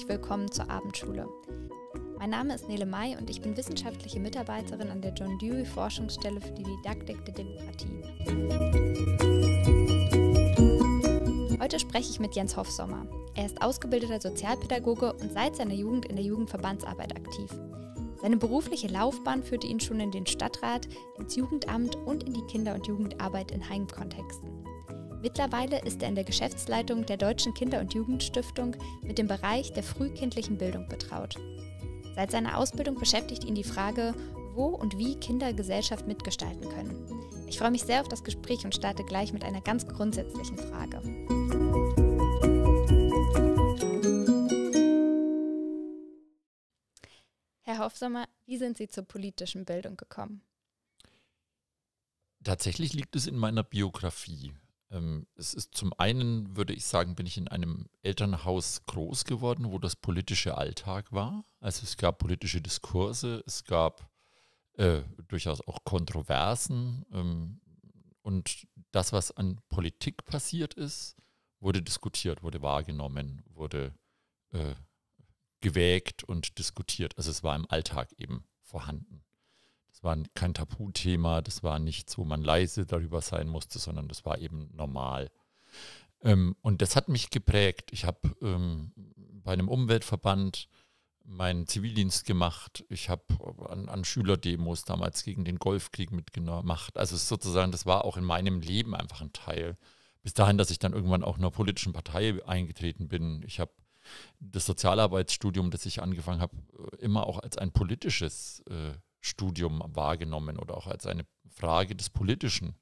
herzlich willkommen zur Abendschule. Mein Name ist Nele May und ich bin wissenschaftliche Mitarbeiterin an der John Dewey Forschungsstelle für die Didaktik der Demokratie. Heute spreche ich mit Jens Hoffsommer. Er ist ausgebildeter Sozialpädagoge und seit seiner Jugend in der Jugendverbandsarbeit aktiv. Seine berufliche Laufbahn führte ihn schon in den Stadtrat, ins Jugendamt und in die Kinder- und Jugendarbeit in Heimkontexten. Mittlerweile ist er in der Geschäftsleitung der Deutschen Kinder- und Jugendstiftung mit dem Bereich der frühkindlichen Bildung betraut. Seit seiner Ausbildung beschäftigt ihn die Frage, wo und wie Kinder Gesellschaft mitgestalten können. Ich freue mich sehr auf das Gespräch und starte gleich mit einer ganz grundsätzlichen Frage. Herr Hofsommer, wie sind Sie zur politischen Bildung gekommen? Tatsächlich liegt es in meiner Biografie. Ähm, es ist zum einen, würde ich sagen, bin ich in einem Elternhaus groß geworden, wo das politische Alltag war. Also es gab politische Diskurse, es gab äh, durchaus auch Kontroversen. Ähm, und das, was an Politik passiert ist, wurde diskutiert, wurde wahrgenommen, wurde äh, gewägt und diskutiert. Also es war im Alltag eben vorhanden war kein Tabuthema, das war nichts, wo man leise darüber sein musste, sondern das war eben normal. Ähm, und das hat mich geprägt. Ich habe ähm, bei einem Umweltverband meinen Zivildienst gemacht. Ich habe äh, an, an, Schülerdemos damals gegen den Golfkrieg mitgemacht. Also sozusagen, das war auch in meinem Leben einfach ein Teil. Bis dahin, dass ich dann irgendwann auch in einer politischen Partei eingetreten bin. Ich habe das Sozialarbeitsstudium, das ich angefangen habe, äh, immer auch als ein politisches äh, Studium wahrgenommen oder auch als eine Frage des Politischen.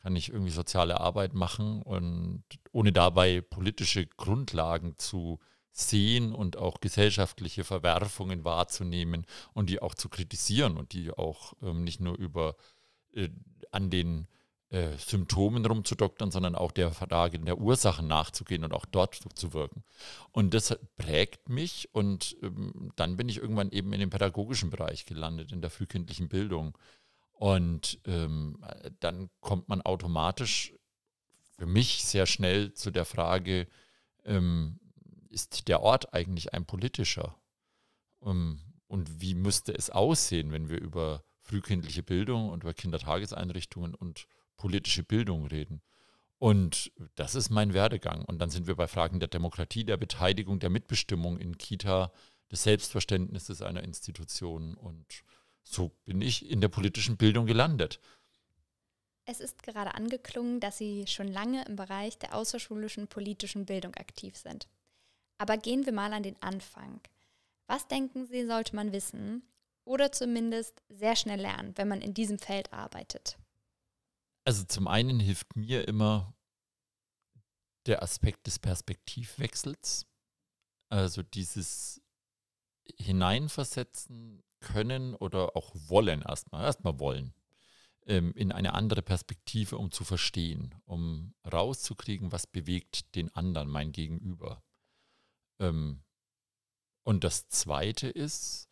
Kann ich irgendwie soziale Arbeit machen und ohne dabei politische Grundlagen zu sehen und auch gesellschaftliche Verwerfungen wahrzunehmen und die auch zu kritisieren und die auch ähm, nicht nur über äh, an den äh, Symptomen rumzudoktern, sondern auch der Frage der Ursachen nachzugehen und auch dort zu wirken. Und das prägt mich und ähm, dann bin ich irgendwann eben in den pädagogischen Bereich gelandet, in der frühkindlichen Bildung. Und ähm, dann kommt man automatisch für mich sehr schnell zu der Frage, ähm, ist der Ort eigentlich ein politischer? Ähm, und wie müsste es aussehen, wenn wir über frühkindliche Bildung und über Kindertageseinrichtungen und politische Bildung reden. Und das ist mein Werdegang. Und dann sind wir bei Fragen der Demokratie, der Beteiligung, der Mitbestimmung in Kita, des Selbstverständnisses einer Institution. Und so bin ich in der politischen Bildung gelandet. Es ist gerade angeklungen, dass Sie schon lange im Bereich der außerschulischen politischen Bildung aktiv sind. Aber gehen wir mal an den Anfang. Was denken Sie, sollte man wissen oder zumindest sehr schnell lernen, wenn man in diesem Feld arbeitet? Also zum einen hilft mir immer der Aspekt des Perspektivwechsels, also dieses hineinversetzen können oder auch wollen erstmal, erstmal wollen, ähm, in eine andere Perspektive, um zu verstehen, um rauszukriegen, was bewegt den anderen, mein Gegenüber. Ähm, und das Zweite ist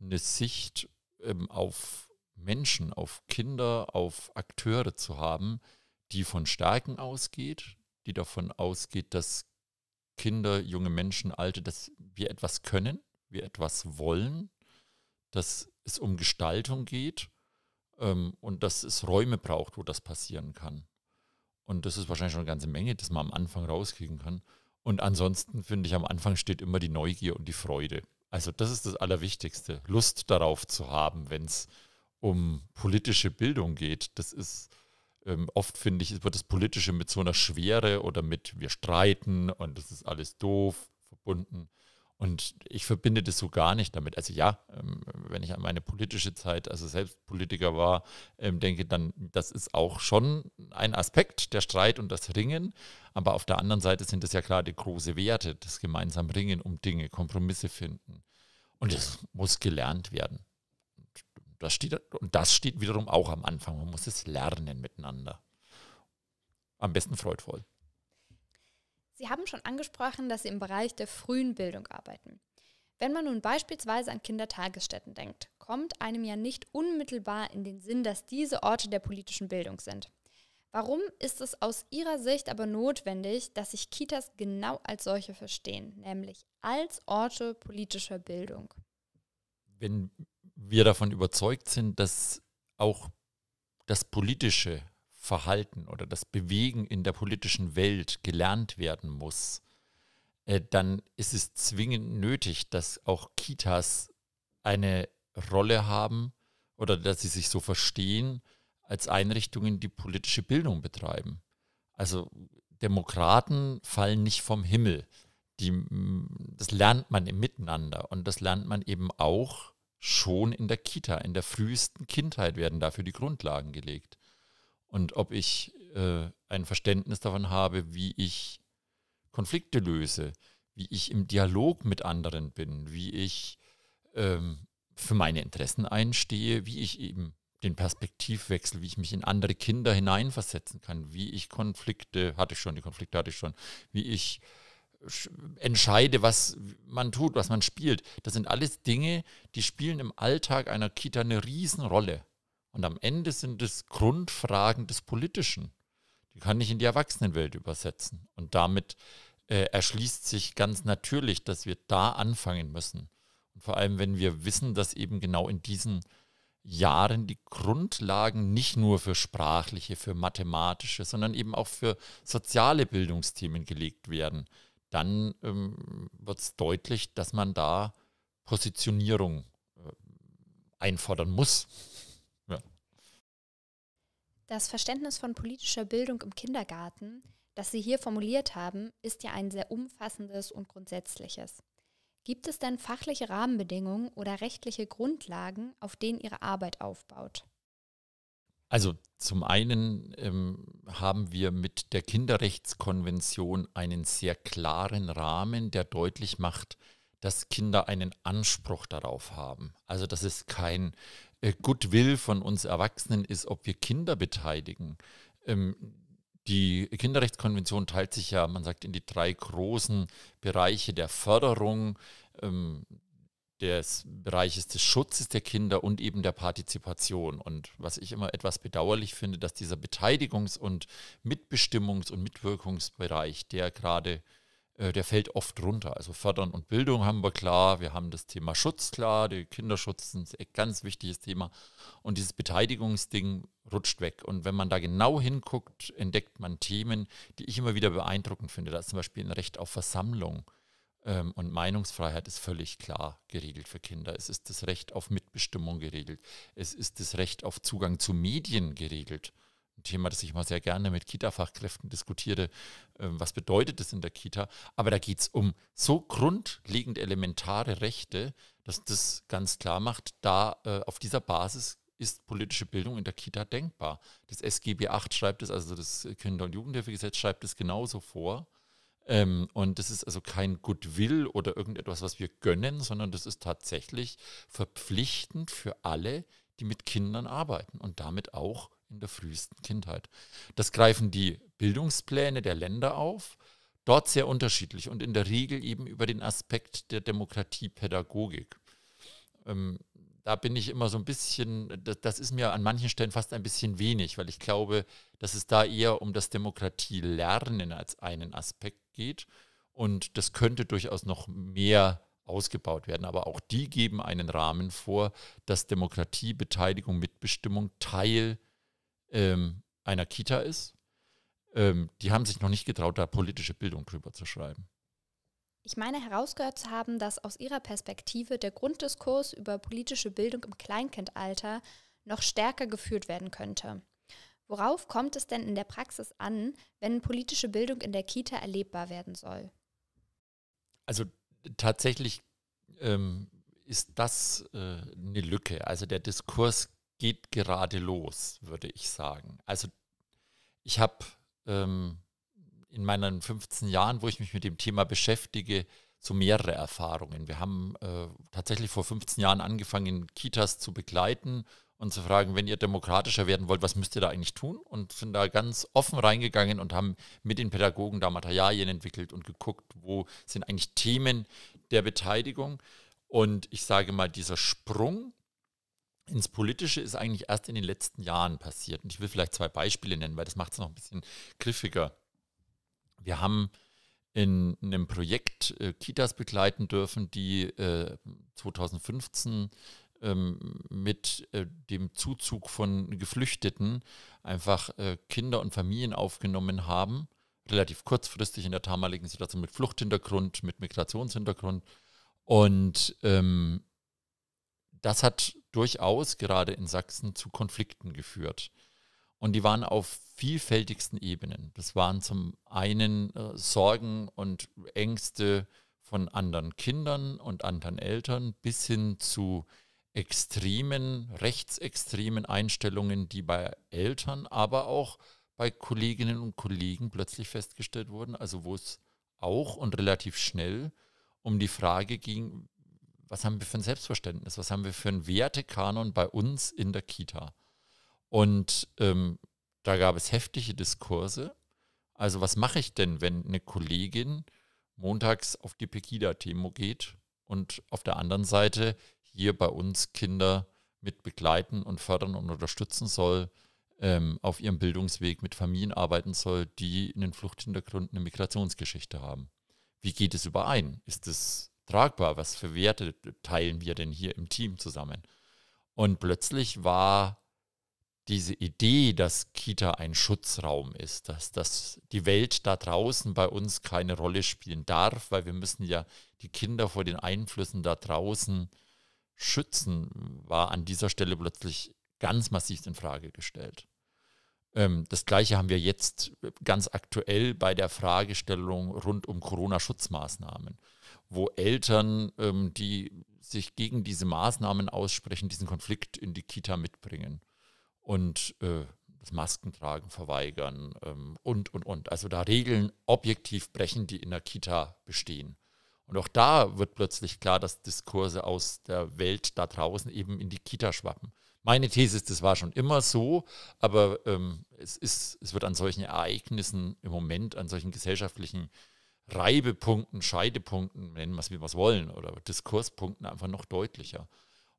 eine Sicht ähm, auf Menschen, auf Kinder, auf Akteure zu haben, die von Stärken ausgeht, die davon ausgeht, dass Kinder, junge Menschen, Alte, dass wir etwas können, wir etwas wollen, dass es um Gestaltung geht ähm, und dass es Räume braucht, wo das passieren kann. Und das ist wahrscheinlich schon eine ganze Menge, das man am Anfang rauskriegen kann. Und ansonsten finde ich, am Anfang steht immer die Neugier und die Freude. Also das ist das Allerwichtigste, Lust darauf zu haben, wenn es um politische Bildung geht. Das ist ähm, oft, finde ich, wird das Politische mit so einer Schwere oder mit wir streiten und das ist alles doof verbunden. Und ich verbinde das so gar nicht damit. Also ja, ähm, wenn ich an meine politische Zeit, also selbst Politiker war, ähm, denke, dann das ist auch schon ein Aspekt, der Streit und das Ringen. Aber auf der anderen Seite sind das ja gerade große Werte, das gemeinsam Ringen um Dinge, Kompromisse finden. Und das muss gelernt werden. Das steht, und das steht wiederum auch am Anfang. Man muss es lernen miteinander. Am besten freudvoll. Sie haben schon angesprochen, dass Sie im Bereich der frühen Bildung arbeiten. Wenn man nun beispielsweise an Kindertagesstätten denkt, kommt einem ja nicht unmittelbar in den Sinn, dass diese Orte der politischen Bildung sind. Warum ist es aus Ihrer Sicht aber notwendig, dass sich Kitas genau als solche verstehen, nämlich als Orte politischer Bildung? Wenn wir davon überzeugt sind, dass auch das politische Verhalten oder das Bewegen in der politischen Welt gelernt werden muss, äh, dann ist es zwingend nötig, dass auch Kitas eine Rolle haben oder dass sie sich so verstehen als Einrichtungen, die politische Bildung betreiben. Also Demokraten fallen nicht vom Himmel. Die, das lernt man im Miteinander und das lernt man eben auch schon in der Kita, in der frühesten Kindheit werden dafür die Grundlagen gelegt. Und ob ich äh, ein Verständnis davon habe, wie ich Konflikte löse, wie ich im Dialog mit anderen bin, wie ich ähm, für meine Interessen einstehe, wie ich eben den Perspektivwechsel, wie ich mich in andere Kinder hineinversetzen kann, wie ich Konflikte, hatte ich schon, die Konflikte hatte ich schon, wie ich entscheide, was man tut, was man spielt. Das sind alles Dinge, die spielen im Alltag einer Kita eine Riesenrolle. Und am Ende sind es Grundfragen des Politischen. Die kann ich in die Erwachsenenwelt übersetzen. Und damit äh, erschließt sich ganz natürlich, dass wir da anfangen müssen. Und vor allem, wenn wir wissen, dass eben genau in diesen Jahren die Grundlagen nicht nur für sprachliche, für mathematische, sondern eben auch für soziale Bildungsthemen gelegt werden dann ähm, wird es deutlich, dass man da Positionierung äh, einfordern muss. Ja. Das Verständnis von politischer Bildung im Kindergarten, das Sie hier formuliert haben, ist ja ein sehr umfassendes und grundsätzliches. Gibt es denn fachliche Rahmenbedingungen oder rechtliche Grundlagen, auf denen Ihre Arbeit aufbaut? Also zum einen ähm, haben wir mit der Kinderrechtskonvention einen sehr klaren Rahmen, der deutlich macht, dass Kinder einen Anspruch darauf haben. Also dass es kein äh, Goodwill von uns Erwachsenen ist, ob wir Kinder beteiligen. Ähm, die Kinderrechtskonvention teilt sich ja, man sagt, in die drei großen Bereiche der Förderung, ähm, des Bereiches des Schutzes der Kinder und eben der Partizipation. Und was ich immer etwas bedauerlich finde, dass dieser Beteiligungs- und Mitbestimmungs- und Mitwirkungsbereich, der gerade, äh, der fällt oft runter. Also Fördern und Bildung haben wir klar, wir haben das Thema Schutz klar, der Kinderschutz ist ein ganz wichtiges Thema. Und dieses Beteiligungsding rutscht weg. Und wenn man da genau hinguckt, entdeckt man Themen, die ich immer wieder beeindruckend finde. Da ist zum Beispiel ein Recht auf Versammlung ähm, und Meinungsfreiheit ist völlig klar geregelt für Kinder. Es ist das Recht auf Mitbestimmung geregelt. Es ist das Recht auf Zugang zu Medien geregelt. Ein Thema, das ich mal sehr gerne mit Kita-Fachkräften diskutiere. Ähm, was bedeutet das in der Kita? Aber da geht es um so grundlegend elementare Rechte, dass das ganz klar macht, da äh, auf dieser Basis ist politische Bildung in der Kita denkbar. Das SGB VIII schreibt es, also das Kinder- und Jugendhilfegesetz schreibt es genauso vor. Ähm, und das ist also kein Goodwill oder irgendetwas, was wir gönnen, sondern das ist tatsächlich verpflichtend für alle, die mit Kindern arbeiten und damit auch in der frühesten Kindheit. Das greifen die Bildungspläne der Länder auf, dort sehr unterschiedlich und in der Regel eben über den Aspekt der Demokratiepädagogik. Ähm, da bin ich immer so ein bisschen, das, ist mir an manchen Stellen fast ein bisschen wenig, weil ich glaube, dass es da eher um das Demokratielernen als einen Aspekt geht. Und das könnte durchaus noch mehr ausgebaut werden. Aber auch die geben einen Rahmen vor, dass Demokratie, Beteiligung, Mitbestimmung Teil ähm, einer Kita ist. Ähm, die haben sich noch nicht getraut, da politische Bildung drüber zu schreiben. Ich meine herausgehört zu haben, dass aus Ihrer Perspektive der Grunddiskurs über politische Bildung im Kleinkindalter noch stärker geführt werden könnte. Worauf kommt es denn in der Praxis an, wenn politische Bildung in der Kita erlebbar werden soll? Also tatsächlich ähm, ist das äh, eine Lücke. Also der Diskurs geht gerade los, würde ich sagen. Also ich habe ähm, in meinen 15 Jahren, wo ich mich mit dem Thema beschäftige, so mehrere Erfahrungen. Wir haben äh, tatsächlich vor 15 Jahren angefangen, Kitas zu begleiten und zu fragen, wenn ihr demokratischer werden wollt, was müsst ihr da eigentlich tun? Und sind da ganz offen reingegangen und haben mit den Pädagogen da Materialien entwickelt und geguckt, wo sind eigentlich Themen der Beteiligung. Und ich sage mal, dieser Sprung ins Politische ist eigentlich erst in den letzten Jahren passiert. Und ich will vielleicht zwei Beispiele nennen, weil das macht es noch ein bisschen griffiger. Wir haben in einem Projekt äh, Kitas begleiten dürfen, die äh, 2015 ähm, mit äh, dem Zuzug von Geflüchteten einfach äh, Kinder und Familien aufgenommen haben, relativ kurzfristig in der damaligen Situation mit Fluchthintergrund, mit Migrationshintergrund. Und ähm, das hat durchaus gerade in Sachsen zu Konflikten geführt. Und die waren auf vielfältigsten Ebenen. Das waren zum einen äh, Sorgen und Ängste von anderen Kindern und anderen Eltern bis hin zu extremen, rechtsextremen Einstellungen, die bei Eltern, aber auch bei Kolleginnen und Kollegen plötzlich festgestellt wurden, also wo es auch und relativ schnell um die Frage ging, was haben wir für ein Selbstverständnis, was haben wir für einen Wertekanon bei uns in der Kita. Und ähm, da gab es heftige Diskurse. Also was mache ich denn, wenn eine Kollegin montags auf die pegida themo geht und auf der anderen Seite hier bei uns Kinder mit begleiten und fördern und unterstützen soll, ähm, auf ihrem Bildungsweg mit Familien arbeiten soll, die in den Fluchthintergrund, eine Migrationsgeschichte haben. Wie geht es überein? Ist es tragbar? Was für Werte teilen wir denn hier im Team zusammen? Und plötzlich war diese Idee, dass Kita ein Schutzraum ist, dass, dass die Welt da draußen bei uns keine Rolle spielen darf, weil wir müssen ja die Kinder vor den Einflüssen da draußen Schützen war an dieser Stelle plötzlich ganz massiv in Frage gestellt. Ähm, das Gleiche haben wir jetzt äh, ganz aktuell bei der Fragestellung rund um Corona-Schutzmaßnahmen, wo Eltern, ähm, die sich gegen diese Maßnahmen aussprechen, diesen Konflikt in die Kita mitbringen und äh, das Maskentragen verweigern ähm, und, und, und. Also da Regeln objektiv brechen, die in der Kita bestehen. Und auch da wird plötzlich klar, dass Diskurse aus der Welt da draußen eben in die Kita schwappen. Meine These ist, das war schon immer so, aber ähm, es, ist, es wird an solchen Ereignissen im Moment, an solchen gesellschaftlichen Reibepunkten, Scheidepunkten, nennen wir es, wie wir es wollen, oder Diskurspunkten einfach noch deutlicher.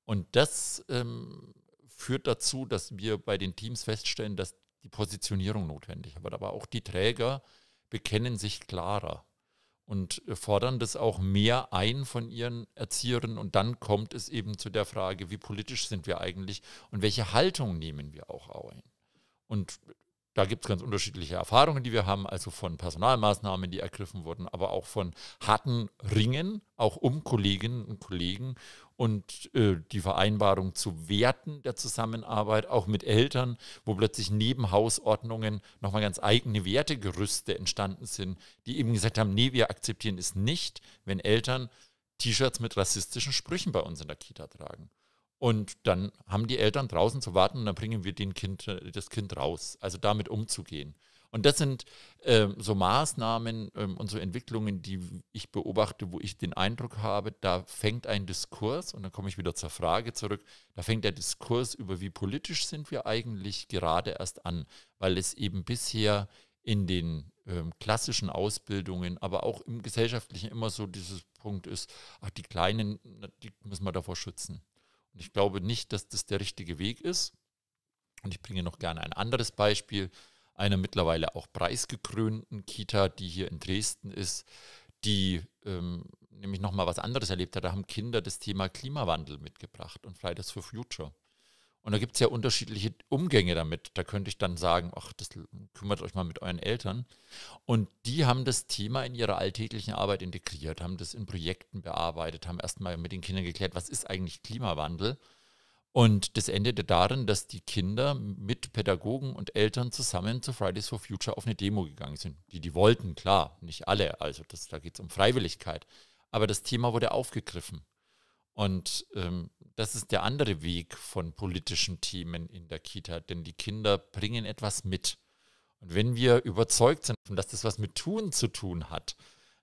Und das ähm, führt dazu, dass wir bei den Teams feststellen, dass die Positionierung notwendig wird. Aber auch die Träger bekennen sich klarer und fordern das auch mehr ein von ihren Erzieherinnen. Und dann kommt es eben zu der Frage, wie politisch sind wir eigentlich und welche Haltung nehmen wir auch ein. Und da gibt es ganz unterschiedliche Erfahrungen, die wir haben, also von Personalmaßnahmen, die ergriffen wurden, aber auch von harten Ringen, auch um Kolleginnen und Kollegen und äh, die Vereinbarung zu Werten der Zusammenarbeit, auch mit Eltern, wo plötzlich neben Hausordnungen nochmal ganz eigene Wertegerüste entstanden sind, die eben gesagt haben, nee, wir akzeptieren es nicht, wenn Eltern T-Shirts mit rassistischen Sprüchen bei uns in der Kita tragen. Und dann haben die Eltern draußen zu warten und dann bringen wir den kind, äh, das Kind raus. Also damit umzugehen. Und das sind äh, so Maßnahmen äh, und so Entwicklungen, die ich beobachte, wo ich den Eindruck habe, da fängt ein Diskurs, und dann komme ich wieder zur Frage zurück, da fängt der Diskurs über, wie politisch sind wir eigentlich gerade erst an, weil es eben bisher in den ähm, klassischen Ausbildungen, aber auch im gesellschaftlichen immer so dieses Punkt ist, ach, die Kleinen, die müssen wir davor schützen. Und ich glaube nicht, dass das der richtige Weg ist. Und ich bringe noch gerne ein anderes Beispiel einer mittlerweile auch preisgekrönten Kita, die hier in Dresden ist, die ähm, nämlich nochmal was anderes erlebt hat. Da haben Kinder das Thema Klimawandel mitgebracht und Fridays for Future. Und da gibt es ja unterschiedliche Umgänge damit. Da könnte ich dann sagen, ach, das kümmert euch mal mit euren Eltern. Und die haben das Thema in ihrer alltäglichen Arbeit integriert, haben das in Projekten bearbeitet, haben erstmal mit den Kindern geklärt, was ist eigentlich Klimawandel. Und das endete darin, dass die Kinder mit Pädagogen und Eltern zusammen zu Fridays for Future auf eine Demo gegangen sind. Die, die wollten, klar, nicht alle. Also das, da geht es um Freiwilligkeit. Aber das Thema wurde aufgegriffen. Und ähm, das ist der andere Weg von politischen Themen in der Kita, denn die Kinder bringen etwas mit. Und wenn wir überzeugt sind, dass das was mit Tun zu tun hat,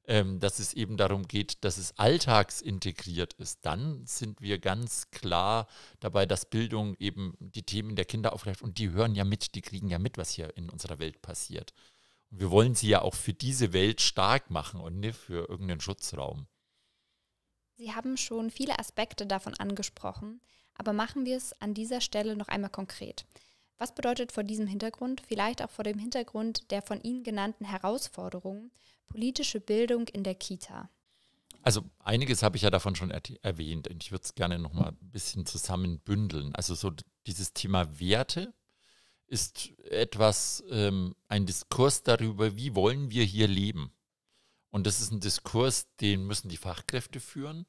ähm, dass es eben darum geht, dass es alltagsintegriert ist, dann sind wir ganz klar dabei, dass Bildung eben die Themen der Kinder aufgreift und die hören ja mit, die kriegen ja mit, was hier in unserer Welt passiert. Und wir wollen sie ja auch für diese Welt stark machen und nicht für irgendeinen Schutzraum. Sie haben schon viele Aspekte davon angesprochen, aber machen wir es an dieser Stelle noch einmal konkret. Was bedeutet vor diesem Hintergrund, vielleicht auch vor dem Hintergrund der von Ihnen genannten Herausforderungen, politische Bildung in der Kita? Also einiges habe ich ja davon schon erwähnt und ich würde es gerne nochmal ein bisschen zusammenbündeln. Also so dieses Thema Werte ist etwas, ähm, ein Diskurs darüber, wie wollen wir hier leben. Und das ist ein Diskurs, den müssen die Fachkräfte führen.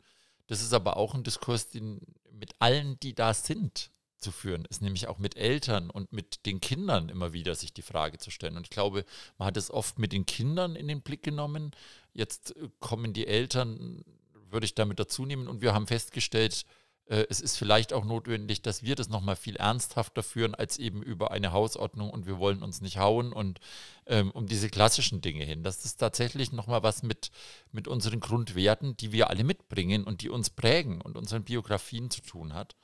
Das ist aber auch ein Diskurs, den mit allen, die da sind, zu führen ist, nämlich auch mit Eltern und mit den Kindern immer wieder sich die Frage zu stellen. Und ich glaube, man hat es oft mit den Kindern in den Blick genommen. Jetzt äh, kommen die Eltern, würde ich damit dazu nehmen. Und wir haben festgestellt, äh, es ist vielleicht auch notwendig, dass wir das nochmal viel ernsthafter führen als eben über eine Hausordnung und wir wollen uns nicht hauen und ähm, um diese klassischen Dinge hin. Das ist tatsächlich nochmal was mit, mit unseren Grundwerten, die wir alle mitbringen und die uns prägen und unseren Biografien zu tun hat.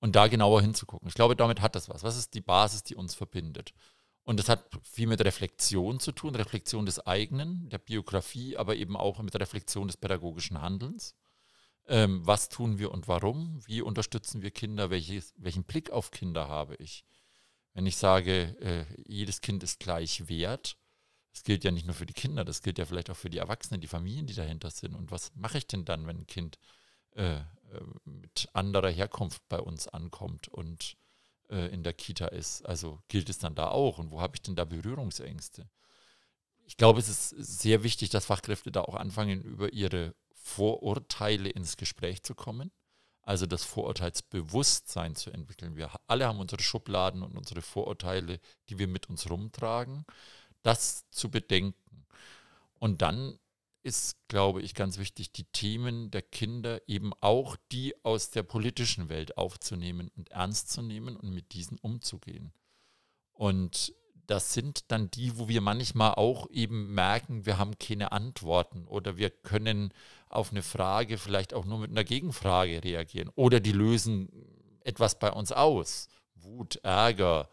Und da genauer hinzugucken. Ich glaube, damit hat das was. Was ist die Basis, die uns verbindet? Und das hat viel mit Reflexion zu tun, Reflexion des eigenen, der Biografie, aber eben auch mit Reflexion des pädagogischen Handelns ähm, was tun wir und warum? Wie unterstützen wir Kinder? Welches, welchen Blick auf Kinder habe ich? Wenn ich sage, äh, jedes Kind ist gleich wert, das gilt ja nicht nur für die Kinder, das gilt ja vielleicht auch für die Erwachsenen, die Familien, die dahinter sind. Und was mache ich denn dann, wenn ein Kind äh, äh mit anderer Herkunft bei uns ankommt und äh, in der Kita ist? Also gilt es dann da auch? Und wo habe ich denn da Berührungsängste? Ich glaube, es ist sehr wichtig, dass Fachkräfte da auch anfangen, über ihre Vorurteile ins Gespräch zu kommen, also das Vorurteilsbewusstsein zu entwickeln. Wir alle haben unsere Schubladen und unsere Vorurteile, die wir mit uns rumtragen, das zu bedenken. Und dann ist, glaube ich, ganz wichtig, die Themen der Kinder eben auch die aus der politischen Welt aufzunehmen und ernst zu nehmen und mit diesen umzugehen. Und das sind dann die, wo wir manchmal auch eben merken, wir haben keine Antworten oder wir können auf eine Frage vielleicht auch nur mit einer Gegenfrage reagieren oder die lösen etwas bei uns aus. Wut, Ärger.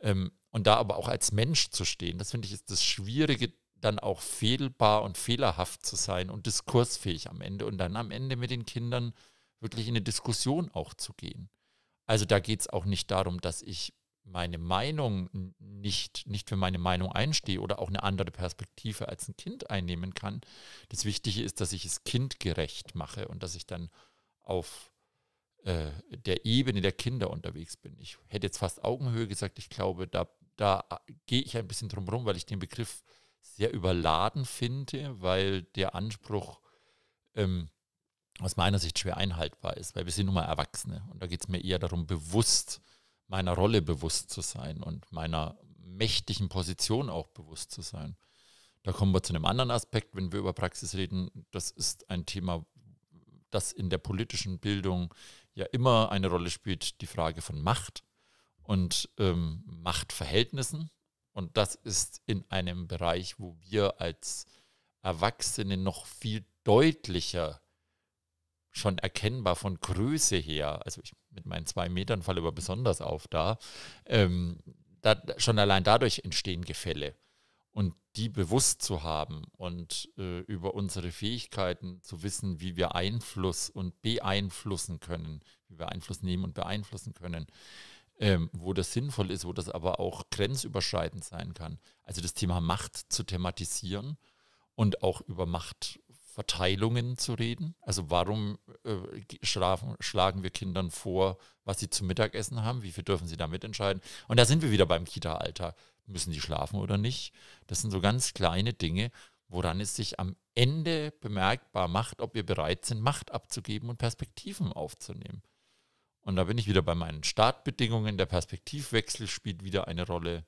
Ähm, und da aber auch als Mensch zu stehen, das finde ich ist das Schwierige, dann auch fehlbar und fehlerhaft zu sein und diskursfähig am Ende und dann am Ende mit den Kindern wirklich in eine Diskussion auch zu gehen. Also da geht es auch nicht darum, dass ich meine Meinung nicht, nicht für meine Meinung einstehe oder auch eine andere Perspektive als ein Kind einnehmen kann. Das Wichtige ist, dass ich es kindgerecht mache und dass ich dann auf äh, der Ebene der Kinder unterwegs bin. Ich hätte jetzt fast Augenhöhe gesagt, ich glaube, da, da äh, gehe ich ein bisschen drum rum, weil ich den Begriff sehr überladen finde, weil der Anspruch ähm, aus meiner Sicht schwer einhaltbar ist, weil wir sind nun mal Erwachsene und da geht es mir eher darum, bewusst meiner Rolle bewusst zu sein und meiner mächtigen Position auch bewusst zu sein. Da kommen wir zu einem anderen Aspekt, wenn wir über Praxis reden. Das ist ein Thema, das in der politischen Bildung ja immer eine Rolle spielt, die Frage von Macht und ähm, Machtverhältnissen. Und das ist in einem Bereich, wo wir als Erwachsene noch viel deutlicher schon erkennbar von Größe her, also ich mit meinen zwei Metern falle aber besonders auf da, ähm, da schon allein dadurch entstehen Gefälle. Und die bewusst zu haben und äh, über unsere Fähigkeiten zu wissen, wie wir Einfluss und beeinflussen können, wie wir Einfluss nehmen und beeinflussen können, ähm, wo das sinnvoll ist, wo das aber auch grenzüberschreitend sein kann. Also das Thema Macht zu thematisieren und auch über Macht Verteilungen zu reden. Also warum äh, schlafen, schlagen wir Kindern vor, was sie zum Mittagessen haben? Wie viel dürfen sie damit entscheiden? Und da sind wir wieder beim Kita-Alter. Müssen die schlafen oder nicht? Das sind so ganz kleine Dinge, woran es sich am Ende bemerkbar macht, ob wir bereit sind, Macht abzugeben und Perspektiven aufzunehmen. Und da bin ich wieder bei meinen Startbedingungen. Der Perspektivwechsel spielt wieder eine Rolle.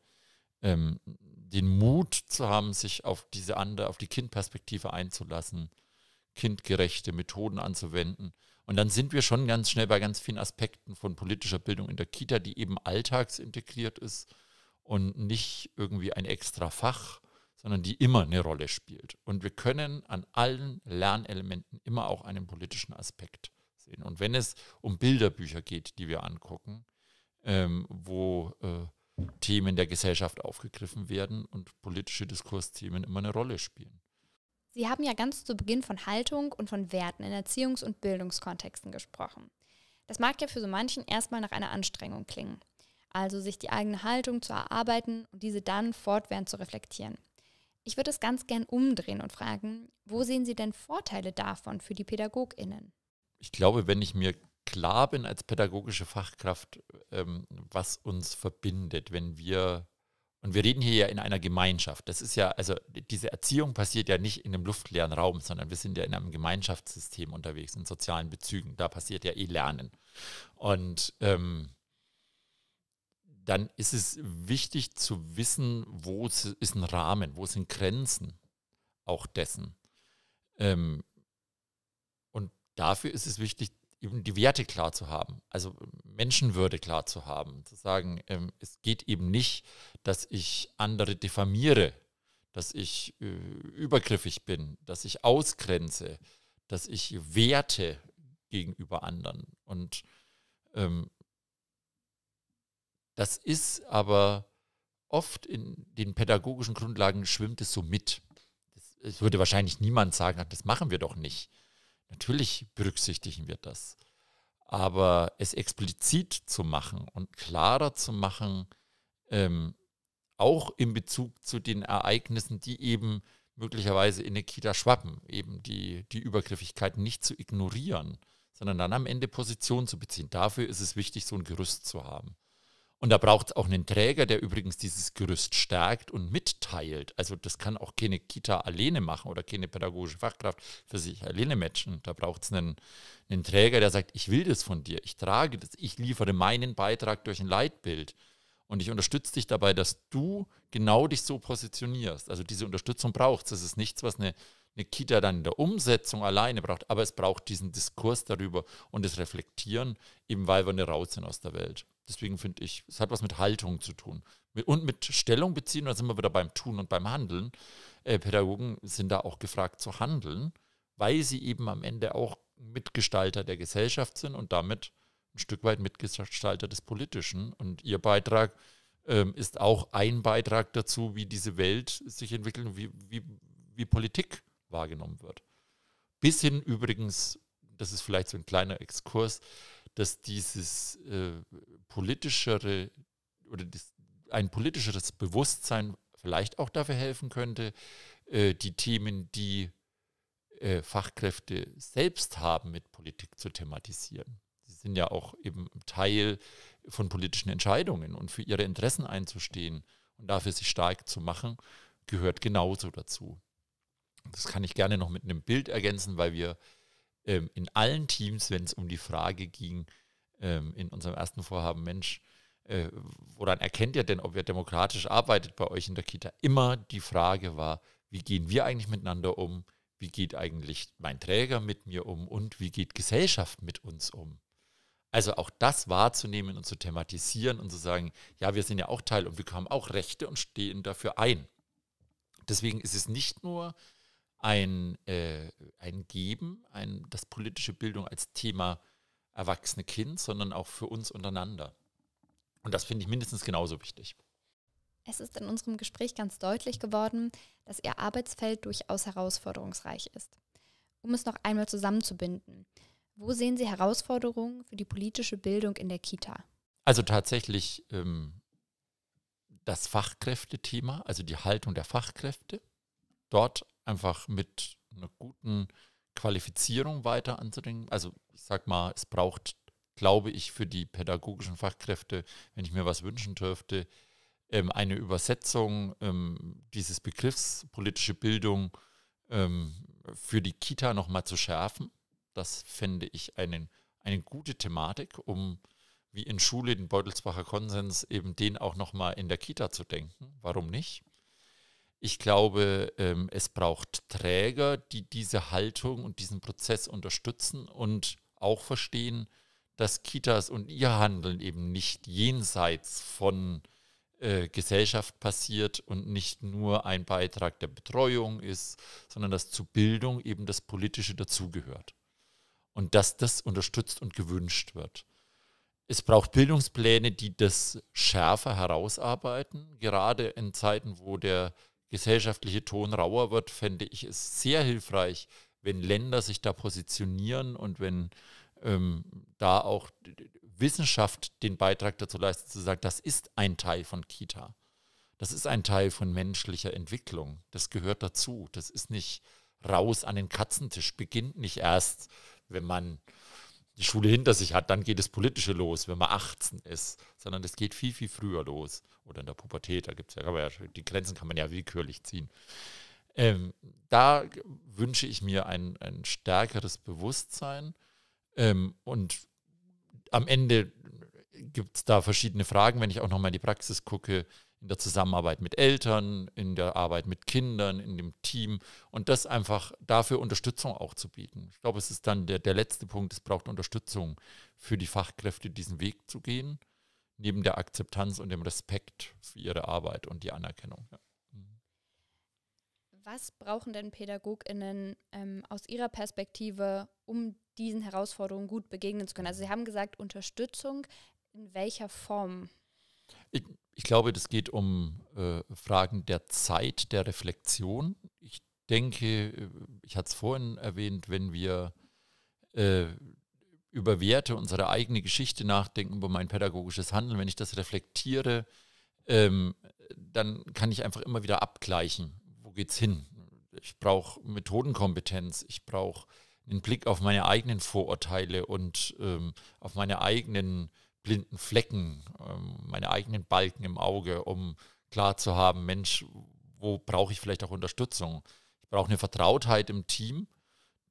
Ähm, den Mut zu haben, sich auf diese andere, auf die Kindperspektive einzulassen kindgerechte Methoden anzuwenden. Und dann sind wir schon ganz schnell bei ganz vielen Aspekten von politischer Bildung in der Kita, die eben alltagsintegriert ist und nicht irgendwie ein extra Fach, sondern die immer eine Rolle spielt. Und wir können an allen Lernelementen immer auch einen politischen Aspekt sehen. Und wenn es um Bilderbücher geht, die wir angucken, ähm, wo äh, Themen der Gesellschaft aufgegriffen werden und politische Diskursthemen immer eine Rolle spielen. Sie haben ja ganz zu Beginn von Haltung und von Werten in Erziehungs- und Bildungskontexten gesprochen. Das mag ja für so manchen erstmal nach einer Anstrengung klingen, also sich die eigene Haltung zu erarbeiten und diese dann fortwährend zu reflektieren. Ich würde es ganz gern umdrehen und fragen, wo sehen Sie denn Vorteile davon für die Pädagoginnen? Ich glaube, wenn ich mir klar bin als pädagogische Fachkraft, ähm, was uns verbindet, wenn wir und wir reden hier ja in einer Gemeinschaft. Das ist ja, also diese Erziehung passiert ja nicht in einem luftleeren Raum, sondern wir sind ja in einem Gemeinschaftssystem unterwegs, in sozialen Bezügen. Da passiert ja eh Lernen. Und ähm, dann ist es wichtig zu wissen, wo ist ein Rahmen, wo sind Grenzen auch dessen. Ähm, und dafür ist es wichtig, eben die Werte klar zu haben. Also Menschenwürde klar zu haben, zu sagen, ähm, es geht eben nicht, dass ich andere diffamiere, dass ich äh, übergriffig bin, dass ich ausgrenze, dass ich werte gegenüber anderen. Und ähm, das ist aber oft in den pädagogischen Grundlagen schwimmt es so mit. Es würde wahrscheinlich niemand sagen, ah, das machen wir doch nicht. Natürlich berücksichtigen wir das. Aber es explizit zu machen und klarer zu machen, ähm, auch in Bezug zu den Ereignissen, die eben möglicherweise in der Kita schwappen, eben die, die Übergriffigkeit nicht zu ignorieren, sondern dann am Ende Position zu beziehen. Dafür ist es wichtig, so ein Gerüst zu haben. Und da braucht es auch einen Träger, der übrigens dieses Gerüst stärkt und mitteilt. Also das kann auch keine Kita alleine machen oder keine pädagogische Fachkraft für sich alleine matchen. Da braucht es einen, einen Träger, der sagt, ich will das von dir, ich trage das, ich liefere meinen Beitrag durch ein Leitbild. Und ich unterstütze dich dabei, dass du genau dich so positionierst. Also diese Unterstützung braucht es. Das ist nichts, was eine, eine Kita dann in der Umsetzung alleine braucht, aber es braucht diesen Diskurs darüber und das Reflektieren, eben weil wir nicht raus sind aus der Welt. Deswegen finde ich, es hat was mit Haltung zu tun. Und mit Stellung beziehen, da sind wir wieder beim Tun und beim Handeln. Äh, Pädagogen sind da auch gefragt zu handeln, weil sie eben am Ende auch Mitgestalter der Gesellschaft sind und damit ein Stück weit Mitgestalter des Politischen. Und ihr Beitrag ähm, ist auch ein Beitrag dazu, wie diese Welt sich entwickelt und wie, wie, wie Politik wahrgenommen wird. Bis hin übrigens, das ist vielleicht so ein kleiner Exkurs, dass dieses äh, politischere oder das, ein politischeres Bewusstsein vielleicht auch dafür helfen könnte, äh, die Themen, die äh, Fachkräfte selbst haben, mit Politik zu thematisieren. Sie sind ja auch eben Teil von politischen Entscheidungen und für ihre Interessen einzustehen und dafür sich stark zu machen, gehört genauso dazu. Das kann ich gerne noch mit einem Bild ergänzen, weil wir ähm, in allen Teams, wenn es um die Frage ging, ähm, in unserem ersten Vorhaben, Mensch, äh, woran erkennt ihr denn, ob ihr demokratisch arbeitet bei euch in der Kita? Immer die Frage war, wie gehen wir eigentlich miteinander um? Wie geht eigentlich mein Träger mit mir um? Und wie geht Gesellschaft mit uns um? Also auch das wahrzunehmen und zu thematisieren und zu sagen, ja, wir sind ja auch Teil und wir haben auch Rechte und stehen dafür ein. Deswegen ist es nicht nur ein, äh, ein Geben, ein, dass politische Bildung als Thema erwachsene Kind, sondern auch für uns untereinander. Und das finde ich mindestens genauso wichtig. Es ist in unserem Gespräch ganz deutlich geworden, dass Ihr Arbeitsfeld durchaus herausforderungsreich ist. Um es noch einmal zusammenzubinden, wo sehen Sie Herausforderungen für die politische Bildung in der Kita? Also tatsächlich ähm, das Fachkräftethema, also die Haltung der Fachkräfte, dort einfach mit einer guten Qualifizierung weiter anzudenken. Also ich sag mal, es braucht, glaube ich, für die pädagogischen Fachkräfte, wenn ich mir was wünschen dürfte, ähm, eine Übersetzung ähm, dieses Begriffs politische Bildung ähm, für die Kita nochmal zu schärfen. Das fände ich einen, eine gute Thematik, um wie in Schule den Beutelsbacher Konsens eben den auch nochmal in der Kita zu denken. Warum nicht? Ich glaube, ähm, es braucht Träger, die diese Haltung und diesen Prozess unterstützen und auch verstehen, dass Kitas und ihr Handeln eben nicht jenseits von äh, Gesellschaft passiert und nicht nur ein Beitrag der Betreuung ist, sondern dass zu Bildung eben das Politische dazugehört und dass das unterstützt und gewünscht wird. Es braucht Bildungspläne, die das schärfer herausarbeiten, gerade in Zeiten, wo der gesellschaftliche Ton rauer wird, fände ich es sehr hilfreich, wenn Länder sich da positionieren und wenn ähm, da auch Wissenschaft den Beitrag dazu leistet, zu sagen, das ist ein Teil von Kita. Das ist ein Teil von menschlicher Entwicklung. Das gehört dazu. Das ist nicht raus an den Katzentisch, beginnt nicht erst, wenn man die Schule hinter sich hat, dann geht das Politische los, wenn man 18 ist, sondern das geht viel, viel früher los. Oder in der Pubertät, da gibt es ja, die Grenzen kann man ja willkürlich ziehen. Ähm, da wünsche ich mir ein, ein stärkeres Bewusstsein ähm, und am Ende gibt es da verschiedene Fragen, wenn ich auch nochmal in die Praxis gucke in der Zusammenarbeit mit Eltern, in der Arbeit mit Kindern, in dem Team und das einfach dafür Unterstützung auch zu bieten. Ich glaube, es ist dann der, der letzte Punkt, es braucht Unterstützung für die Fachkräfte, diesen Weg zu gehen, neben der Akzeptanz und dem Respekt für ihre Arbeit und die Anerkennung. Ja. Was brauchen denn PädagogInnen ähm, aus ihrer Perspektive, um diesen Herausforderungen gut begegnen zu können? Also Sie haben gesagt, Unterstützung, in welcher Form? Ich, ich glaube, das geht um äh, Fragen der Zeit, der Reflexion. Ich denke, äh, ich hatte es vorhin erwähnt, wenn wir äh, über Werte, unserer eigene Geschichte nachdenken, über mein pädagogisches Handeln, wenn ich das reflektiere, ähm, dann kann ich einfach immer wieder abgleichen, wo geht's hin. Ich brauche Methodenkompetenz, ich brauche einen Blick auf meine eigenen Vorurteile und ähm, auf meine eigenen blinden Flecken, ähm, meine eigenen Balken im Auge, um klar zu haben, Mensch, wo brauche ich vielleicht auch Unterstützung? Ich brauche eine Vertrautheit im Team,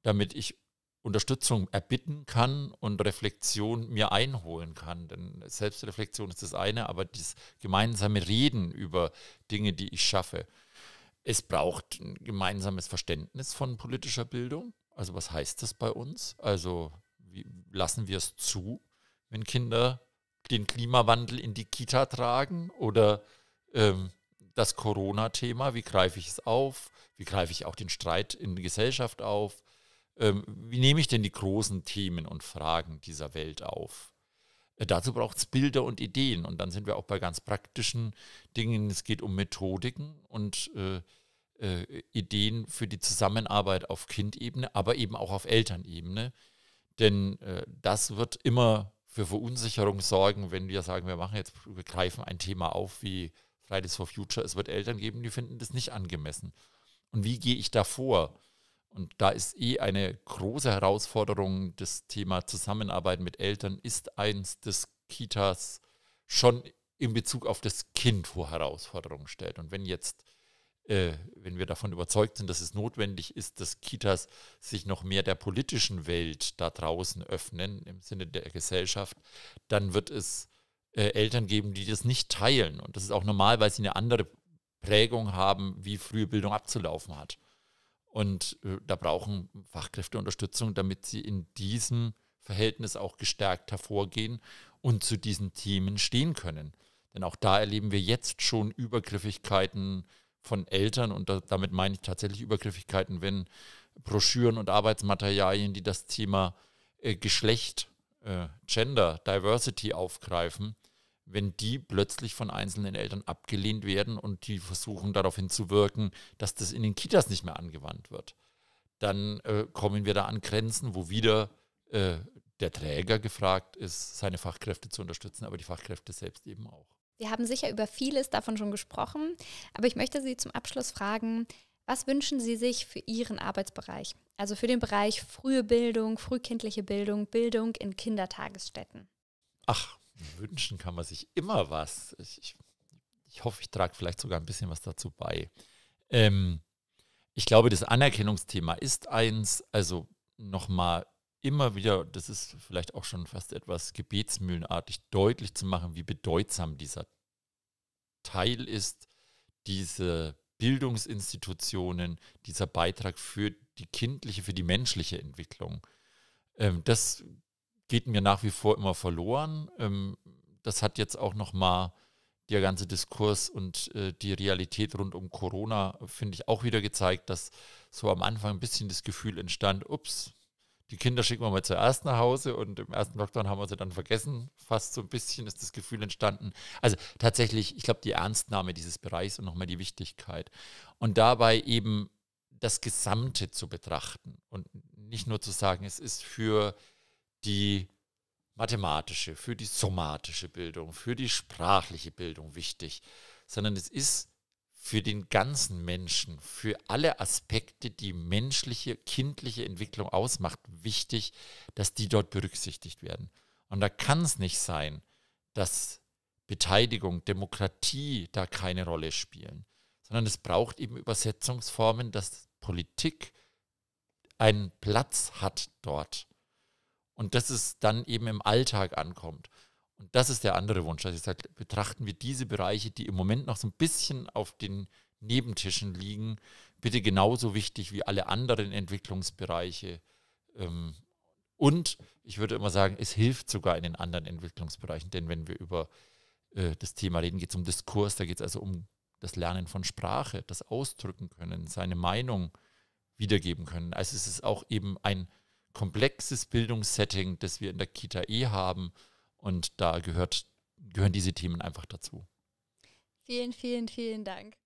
damit ich Unterstützung erbitten kann und Reflexion mir einholen kann. Denn Selbstreflexion ist das eine, aber das gemeinsame Reden über Dinge, die ich schaffe. Es braucht ein gemeinsames Verständnis von politischer Bildung. Also was heißt das bei uns? Also wie lassen wir es zu, wenn Kinder den Klimawandel in die Kita tragen oder ähm, das Corona-Thema, wie greife ich es auf, wie greife ich auch den Streit in der Gesellschaft auf, ähm, wie nehme ich denn die großen Themen und Fragen dieser Welt auf. Äh, dazu braucht es Bilder und Ideen und dann sind wir auch bei ganz praktischen Dingen. Es geht um Methodiken und äh, äh, Ideen für die Zusammenarbeit auf Kindebene, aber eben auch auf Elternebene. Denn äh, das wird immer für Verunsicherung sorgen, wenn wir sagen, wir machen jetzt, wir greifen ein Thema auf wie Fridays for Future. Es wird Eltern geben, die finden das nicht angemessen. Und wie gehe ich da vor? Und da ist eh eine große Herausforderung, das Thema Zusammenarbeit mit Eltern ist eins das Kitas schon in Bezug auf das Kind, vor Herausforderungen stellt. Und wenn jetzt äh, wenn wir davon überzeugt sind, dass es notwendig ist, dass Kitas sich noch mehr der politischen Welt da draußen öffnen, im Sinne der Gesellschaft, dann wird es äh, Eltern geben, die das nicht teilen. Und das ist auch normal, weil sie eine andere Prägung haben, wie frühe Bildung abzulaufen hat. Und äh, da brauchen Fachkräfte Unterstützung, damit sie in diesem Verhältnis auch gestärkt hervorgehen und zu diesen Themen stehen können. Denn auch da erleben wir jetzt schon Übergriffigkeiten, von Eltern und da, damit meine ich tatsächlich Übergriffigkeiten, wenn Broschüren und Arbeitsmaterialien, die das Thema äh, Geschlecht, äh, Gender, Diversity aufgreifen, wenn die plötzlich von einzelnen Eltern abgelehnt werden und die versuchen darauf hinzuwirken, dass das in den Kitas nicht mehr angewandt wird, dann äh, kommen wir da an Grenzen, wo wieder äh, der Träger gefragt ist, seine Fachkräfte zu unterstützen, aber die Fachkräfte selbst eben auch. Wir haben sicher über vieles davon schon gesprochen, aber ich möchte Sie zum Abschluss fragen, was wünschen Sie sich für Ihren Arbeitsbereich? Also für den Bereich frühe Bildung, frühkindliche Bildung, Bildung in Kindertagesstätten. Ach, wünschen kann man sich immer was. Ich, ich, ich hoffe, ich trage vielleicht sogar ein bisschen was dazu bei. Ähm, ich glaube, das Anerkennungsthema ist eins. Also nochmal immer wieder, das ist vielleicht auch schon fast etwas gebetsmühlenartig, deutlich zu machen, wie bedeutsam dieser Teil ist, diese Bildungsinstitutionen, dieser Beitrag für die kindliche, für die menschliche Entwicklung. Ähm, das geht mir nach wie vor immer verloren. Ähm, das hat jetzt auch nochmal der ganze Diskurs und äh, die Realität rund um Corona, finde ich, auch wieder gezeigt, dass so am Anfang ein bisschen das Gefühl entstand, ups, die Kinder schicken wir mal zuerst nach Hause und im ersten Lockdown haben wir sie dann vergessen. Fast so ein bisschen ist das Gefühl entstanden. Also tatsächlich, ich glaube, die Ernstnahme dieses Bereichs und nochmal die Wichtigkeit. Und dabei eben das Gesamte zu betrachten und nicht nur zu sagen, es ist für die mathematische, für die somatische Bildung, für die sprachliche Bildung wichtig, sondern es ist für den ganzen Menschen, für alle Aspekte, die menschliche, kindliche Entwicklung ausmacht, wichtig, dass die dort berücksichtigt werden. Und da kann es nicht sein, dass Beteiligung, Demokratie da keine Rolle spielen, sondern es braucht eben Übersetzungsformen, dass Politik einen Platz hat dort. Und dass es dann eben im Alltag ankommt. Und das ist der andere Wunsch. Also ich sage, betrachten wir diese Bereiche, die im Moment noch so ein bisschen auf den Nebentischen liegen, bitte genauso wichtig wie alle anderen Entwicklungsbereiche. Ähm, und ich würde immer sagen, es hilft sogar in den anderen Entwicklungsbereichen, denn wenn wir über äh, das Thema reden, geht es um Diskurs, da geht es also um das Lernen von Sprache, das Ausdrücken können, seine Meinung wiedergeben können. Also es ist auch eben ein komplexes Bildungssetting, das wir in der Kita E haben, und da gehört, gehören diese Themen einfach dazu. Vielen, vielen, vielen Dank.